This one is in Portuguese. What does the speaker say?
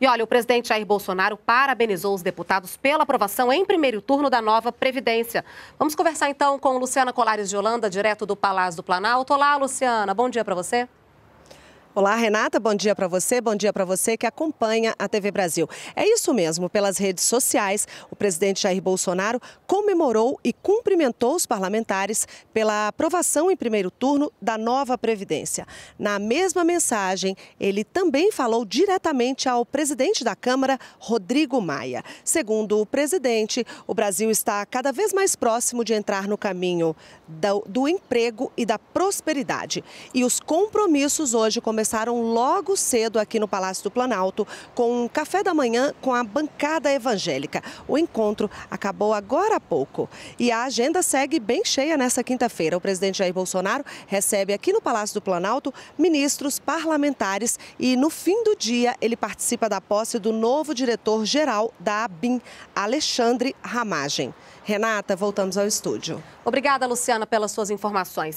E olha, o presidente Jair Bolsonaro parabenizou os deputados pela aprovação em primeiro turno da nova Previdência. Vamos conversar então com Luciana Colares de Holanda, direto do Palácio do Planalto. Olá, Luciana, bom dia para você. Olá, Renata, bom dia para você, bom dia para você que acompanha a TV Brasil. É isso mesmo, pelas redes sociais, o presidente Jair Bolsonaro comemorou e cumprimentou os parlamentares pela aprovação em primeiro turno da nova Previdência. Na mesma mensagem, ele também falou diretamente ao presidente da Câmara, Rodrigo Maia. Segundo o presidente, o Brasil está cada vez mais próximo de entrar no caminho do, do emprego e da prosperidade. E os compromissos hoje começaram começaram logo cedo aqui no Palácio do Planalto com um café da manhã com a bancada evangélica. O encontro acabou agora há pouco e a agenda segue bem cheia nesta quinta-feira. O presidente Jair Bolsonaro recebe aqui no Palácio do Planalto ministros, parlamentares e no fim do dia ele participa da posse do novo diretor-geral da ABIN, Alexandre Ramagem. Renata, voltamos ao estúdio. Obrigada, Luciana, pelas suas informações.